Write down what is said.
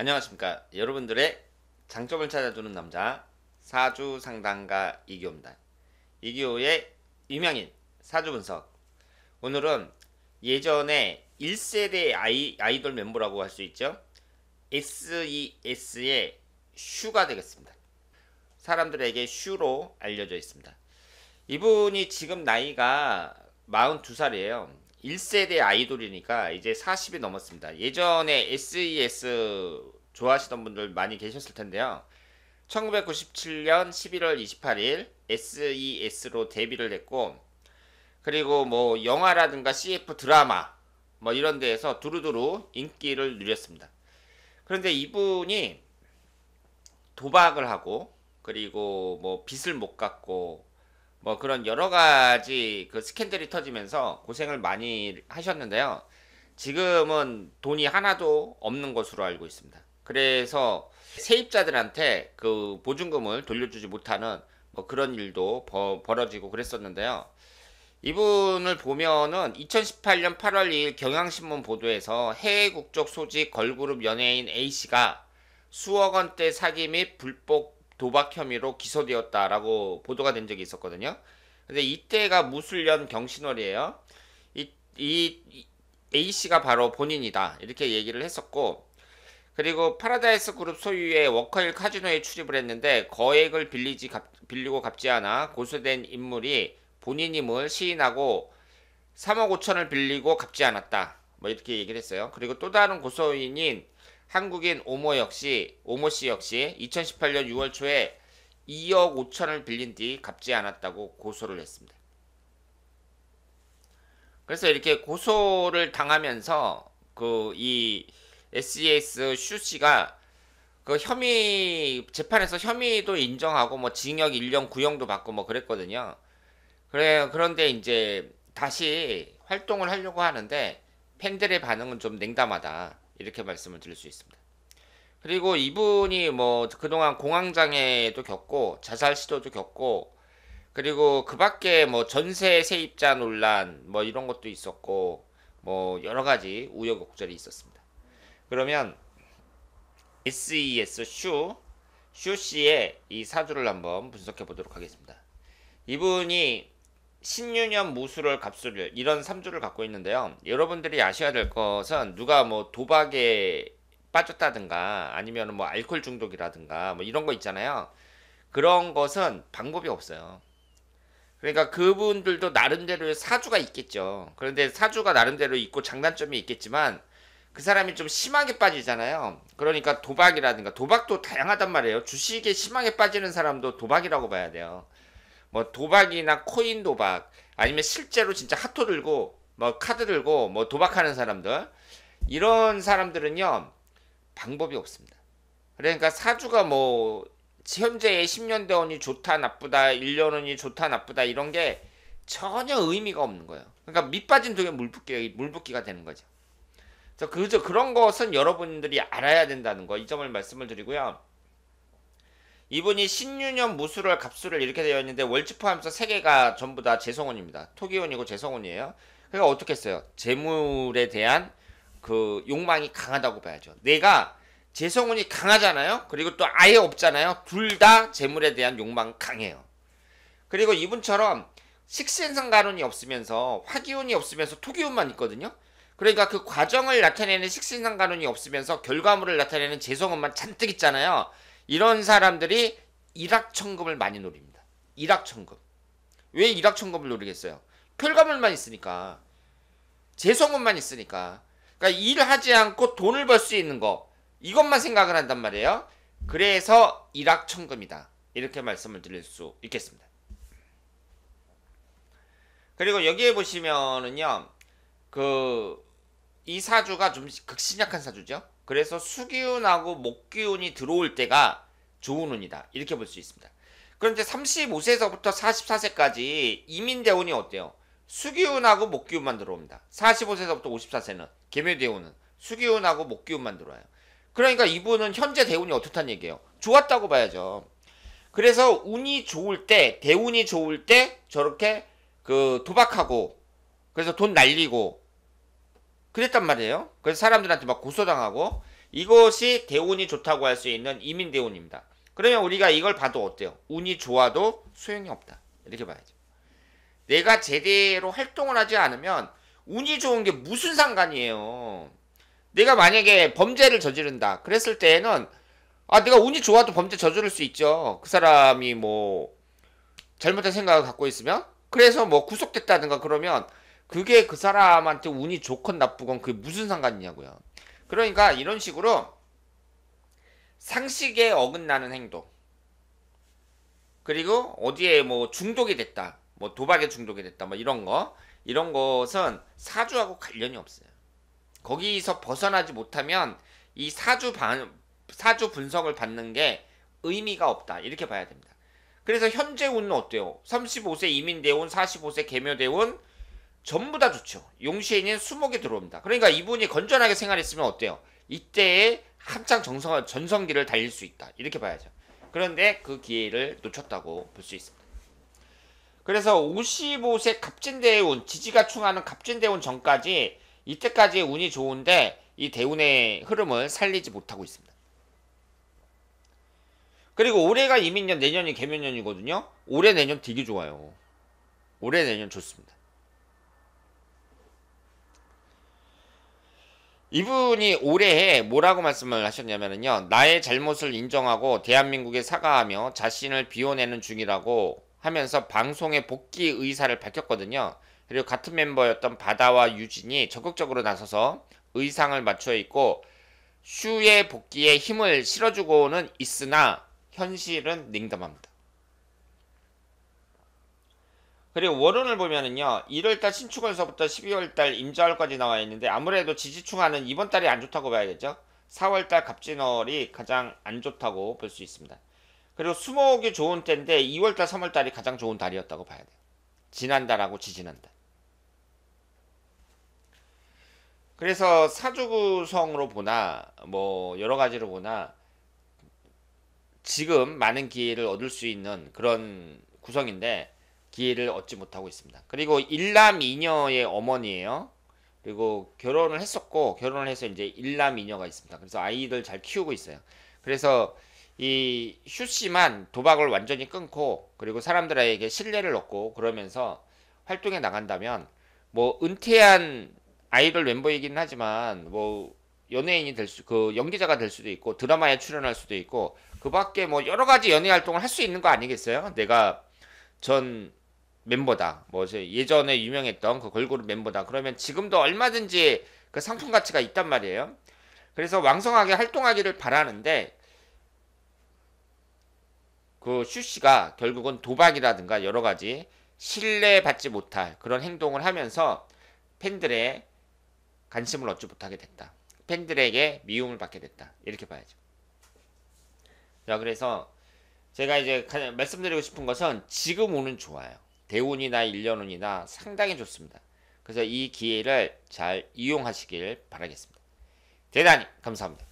안녕하십니까 여러분들의 장점을 찾아주는 남자 사주 상담가 이기호입니다. 이기호의 유명인 사주 분석 오늘은 예전에 1세대 아이, 아이돌 멤버라고 할 수 있죠 SES의 슈가 되겠습니다. 사람들에게 슈로 알려져 있습니다. 이분이 지금 나이가 42살이에요. 1세대 아이돌이니까 이제 40이 넘었습니다. 예전에 SES 좋아하시던 분들 많이 계셨을 텐데요. 1997년 11월 28일 SES로 데뷔를 했고 그리고 뭐 영화라든가 CF 드라마 뭐 이런 데에서 두루두루 인기를 누렸습니다. 그런데 이분이 도박을 하고 그리고 뭐 빚을 못 갚고 뭐 그런 여러 가지 그 스캔들이 터지면서 고생을 많이 하셨는데요. 지금은 돈이 하나도 없는 것으로 알고 있습니다. 그래서 세입자들한테 그 보증금을 돌려주지 못하는 뭐 그런 일도 버, 벌어지고 그랬었는데요. 이분을 보면은 2018년 8월 2일 경향신문 보도에서 해외 국적 소지 걸그룹 연예인 A씨가 수억 원대 사기 및 불법 도박 혐의로 기소되었다라고 보도가 된 적이 있었거든요. 근데 이때가 무술년 경신월이에요. 이, 이 A 씨가 바로 본인이다 이렇게 얘기를 했었고 그리고 파라다이스 그룹 소유의 워커힐 카지노에 출입을 했는데 거액을 빌리지 갚, 빌리고 갚지 않아 고소된 인물이 본인임을 시인하고 3억 5천을 빌리고 갚지 않았다. 뭐 이렇게 얘기를 했어요. 그리고 또 다른 고소인인 한국인 오모 역시 오모 씨 역시 2018년 6월 초에 2억 5천을 빌린 뒤 갚지 않았다고 고소를 했습니다. 그래서 이렇게 고소를 당하면서 그 이 SES 슈 씨가 그 혐의 재판에서 혐의도 인정하고 뭐 징역 1년 구형도 받고 뭐 그랬거든요. 그래 그런데 이제 다시 활동을 하려고 하는데 팬들의 반응은 좀 냉담하다. 이렇게 말씀을 드릴 수 있습니다. 그리고 이분이 뭐 그동안 공황장애도 겪고 자살 시도도 겪고 그리고 그 밖에 뭐 전세 세입자 논란 뭐 이런 것도 있었고 뭐 여러 가지 우여곡절이 있었습니다. 그러면 SES e 슈, 슈 씨의 이 사주를 한번 분석해 보도록 하겠습니다. 이분이 신유년 무술월 갑술을 이런 3주를 갖고 있는데요. 여러분들이 아셔야 될 것은 누가 뭐 도박에 빠졌다든가 아니면 뭐 알코올 중독이라든가 뭐 이런 거 있잖아요. 그런 것은 방법이 없어요. 그러니까 그분들도 나름대로의 사주가 있겠죠. 그런데 사주가 나름대로 있고 장단점이 있겠지만 그 사람이 좀 심하게 빠지잖아요. 그러니까 도박이라든가 도박도 다양하단 말이에요. 주식에 심하게 빠지는 사람도 도박이라고 봐야 돼요. 뭐 도박이나 코인 도박 아니면 실제로 진짜 하토 들고 뭐 카드 들고 뭐 도박하는 사람들 이런 사람들은요 방법이 없습니다. 그러니까 사주가 뭐 현재의 10년대 원이 좋다 나쁘다 1년 원이 좋다 나쁘다 이런 게 전혀 의미가 없는 거예요. 그러니까 밑빠진 독에 물붓기 물붓기가 되는 거죠. 그래서 그저 그런 것은 여러분들이 알아야 된다는 거 이 점을 말씀을 드리고요. 이분이 신유년 무술을 갑수를 이렇게 되어 있는데 월지 포함해서 3 개가 전부 다 재성운입니다. 토기운이고 재성운이에요. 그러니까 어떻게 했어요? 재물에 대한 그 욕망이 강하다고 봐야죠. 내가 재성운이 강하잖아요. 그리고 또 아예 없잖아요. 둘 다 재물에 대한 욕망 강해요. 그리고 이분처럼 식신성 가론이 없으면서 화기운이 없으면서 토기운만 있거든요. 그러니까 그 과정을 나타내는 식신상 가론이 없으면서 결과물을 나타내는 재성운만 잔뜩 있잖아요. 이런 사람들이 일확천금을 많이 노립니다. 일확천금. 왜 일확천금을 노리겠어요? 결과물만 있으니까. 재성운만 있으니까. 그러니까 일하지 않고 돈을 벌 수 있는 거. 이것만 생각을 한단 말이에요. 그래서 일확천금이다. 이렇게 말씀을 드릴 수 있겠습니다. 그리고 여기에 보시면은요. 그 이 사주가 좀 극신약한 사주죠. 그래서 수기운하고 목기운이 들어올 때가 좋은 운이다. 이렇게 볼 수 있습니다. 그런데 35세에서부터 44세까지 이민대운이 어때요? 수기운하고 목기운만 들어옵니다. 45세에서부터 54세는 개묘대운은 수기운하고 목기운만 들어와요. 그러니까 이분은 현재 대운이 어떻다는 얘기예요. 좋았다고 봐야죠. 그래서 운이 좋을 때 대운이 좋을 때 저렇게 그 도박하고 그래서 돈 날리고 그랬단 말이에요. 그래서 사람들한테 막 고소당하고 이것이 대운이 좋다고 할 수 있는 이민 대운입니다. 그러면 우리가 이걸 봐도 어때요? 운이 좋아도 소용이 없다. 이렇게 봐야죠. 내가 제대로 활동을 하지 않으면 운이 좋은 게 무슨 상관이에요. 내가 만약에 범죄를 저지른다. 그랬을 때에는 아 내가 운이 좋아도 범죄 저지를 수 있죠. 그 사람이 뭐 잘못된 생각을 갖고 있으면 그래서 뭐 구속됐다든가 그러면 그게 그 사람한테 운이 좋건 나쁘건 그게 무슨 상관이냐고요. 그러니까 이런 식으로 상식에 어긋나는 행동. 그리고 어디에 뭐 중독이 됐다. 뭐 도박에 중독이 됐다. 뭐 이런 거. 이런 것은 사주하고 관련이 없어요. 거기서 벗어나지 못하면 이 사주 반, 사주 분석을 받는 게 의미가 없다. 이렇게 봐야 됩니다. 그래서 현재 운은 어때요? 35세 이민대운, 45세 개묘대운 전부 다 좋죠. 용시에 있는 수목에 들어옵니다. 그러니까 이분이 건전하게 생활했으면 어때요? 이때에 한창 정성 전성기를 달릴 수 있다 이렇게 봐야죠. 그런데 그 기회를 놓쳤다고 볼 수 있습니다. 그래서 55세 갑진대운 지지가 충하는 갑진대운 전까지 이때까지 운이 좋은데 이 대운의 흐름을 살리지 못하고 있습니다. 그리고 올해가 이민년 내년이 개면년이거든요. 올해 내년 되게 좋아요. 올해 내년 좋습니다. 이분이 올해에 뭐라고 말씀을 하셨냐면요. 나의 잘못을 인정하고 대한민국에 사과하며 자신을 비워내는 중이라고 하면서 방송에 복귀 의사를 밝혔거든요. 그리고 같은 멤버였던 바다와 유진이 적극적으로 나서서 의상을 맞춰 입고 슈의 복귀에 힘을 실어주고는 있으나 현실은 냉담합니다. 그리고 월운을 보면은요 1월달 신축월서부터 12월달 임자월까지 나와 있는데 아무래도 지지충하는 이번 달이 안 좋다고 봐야겠죠 4월달 갑진월이 가장 안 좋다고 볼 수 있습니다 그리고 수목이 좋은 때인데 2월달 3월달이 가장 좋은 달이었다고 봐야 돼요 지난달하고 지지난달 그래서 사주구성으로 보나 뭐 여러 가지로 보나 지금 많은 기회를 얻을 수 있는 그런 구성인데 기회를 얻지 못하고 있습니다. 그리고 일남 이녀의 어머니예요. 그리고 결혼을 했었고 결혼을 해서 이제 일남 이녀가 있습니다. 그래서 아이들 잘 키우고 있어요. 그래서 이휴 씨만 도박을 완전히 끊고 그리고 사람들에게 신뢰를 얻고 그러면서 활동에 나간다면 뭐 은퇴한 아이돌 멤버이긴 하지만 뭐 연예인이 될 수 그 연기자가 될 수도 있고 드라마에 출연할 수도 있고 그밖에 뭐 여러 가지 연예 활동을 할 수 있는 거 아니겠어요? 내가 전 멤버다. 뭐 예전에 유명했던 그 걸그룹 멤버다. 그러면 지금도 얼마든지 그 상품 가치가 있단 말이에요. 그래서 왕성하게 활동하기를 바라는데 그 슈씨가 결국은 도박이라든가 여러 가지 신뢰받지 못할 그런 행동을 하면서 팬들의 관심을 얻지 못하게 됐다. 팬들에게 미움을 받게 됐다. 이렇게 봐야죠. 자, 그래서 제가 이제 말씀드리고 싶은 것은 지금 운은 좋아요. 대운이나 일련운이나 상당히 좋습니다. 그래서 이 기회를 잘 이용하시길 바라겠습니다. 대단히 감사합니다.